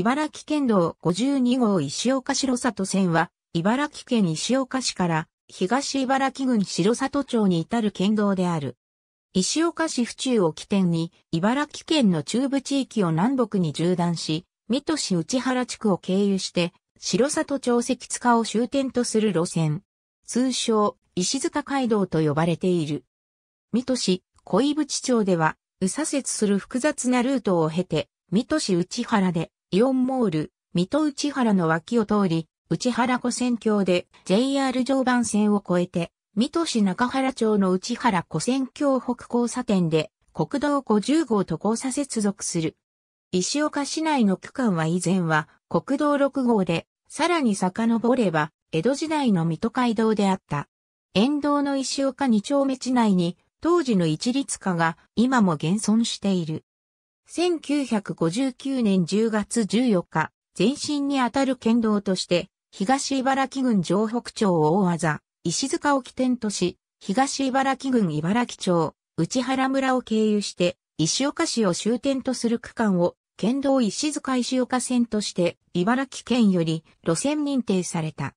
茨城県道52号石岡城里線は、茨城県石岡市から東茨城郡城里町に至る県道である。石岡市府中を起点に、茨城県の中部地域を南北に縦断し、水戸市内原地区を経由して、城里町石塚を終点とする路線。通称、石塚街道と呼ばれている。水戸市、小井淵町では、右左折する複雑なルートを経て、水戸市内原で、イオンモール、水戸内原の脇を通り、内原湖線橋で JR 常磐線を越えて、水戸市中原町の内原湖線橋北交差点で国道50号と交差接続する。石岡市内の区間は以前は国道6号で、さらに遡れば、江戸時代の水戸街道であった。沿道の石岡二丁目地内に、当時の一律化が今も現存している。1959年10月14日、前身にあたる県道として、東茨城郡城北町大技、石塚を起点とし、東茨城郡茨城町、内原村を経由して、石岡市を終点とする区間を、県道石塚石岡線として、茨城県より路線認定された。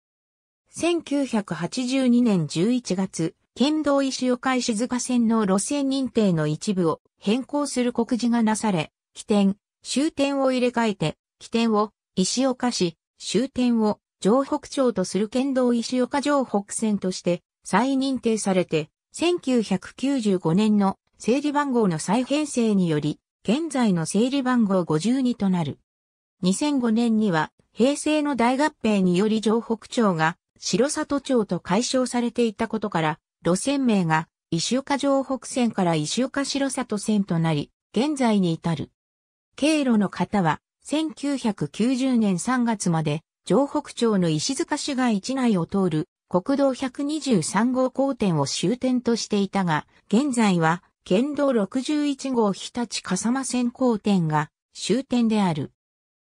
1982年11月、県道石岡石塚線の路線認定の一部を変更する告示がなされ、起点、終点を入れ替えて、起点を石岡市、終点を城北町とする県道石岡城北線として再認定されて、1995年の整理番号の再編成により、現在の整理番号52となる。2005年には平成の大合併により城北町が白里町と解消されていたことから、路線名が石岡城北線から石岡城里線となり、現在に至る。経路の方は、1990年3月まで、城北町の石塚市街地内を通る国道123号交点を終点としていたが、現在は県道61号日立笠間線交点が終点である。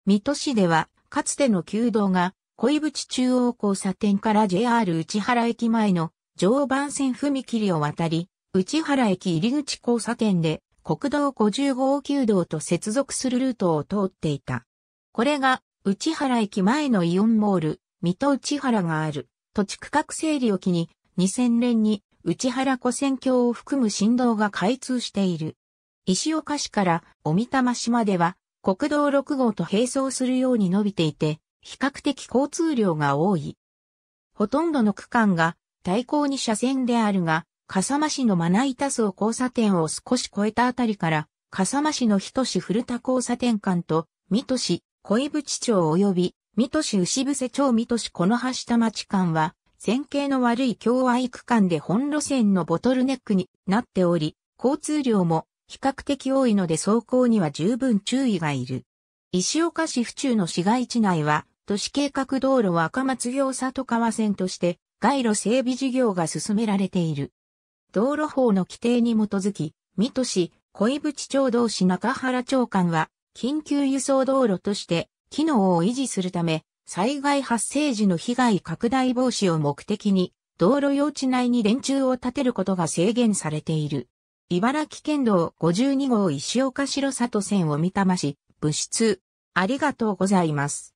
水戸市では、かつての旧道が、小井淵中央交差点から JR 内原駅前の常磐線踏切を渡り、内原駅入口交差点で国道5 5号旧道と接続するルートを通っていた。これが内原駅前のイオンモール、水戸内原がある土地区画整理を機に2000年に内原古線橋を含む振動が開通している。石岡市から小見玉島では国道6号と並走するように伸びていて、比較的交通量が多い。ほとんどの区間が対向に車線であるが、笠間市のまな板層交差点を少し越えたあたりから、笠間市の人市古田交差点間と、水戸市、小井淵町及び、水戸市牛伏町水戸市この橋田町間は、線形の悪い共愛区間で本路線のボトルネックになっており、交通量も比較的多いので走行には十分注意がいる。石岡市府中の市街地内は、都市計画道路は赤松行里川線として、街路整備事業が進められている。道路法の規定に基づき、水戸市、小井淵町同士中原長官は、緊急輸送道路として、機能を維持するため、災害発生時の被害拡大防止を目的に、道路用地内に電柱を建てることが制限されている。茨城県道52号石岡城里線を三まし、物質。ありがとうございます。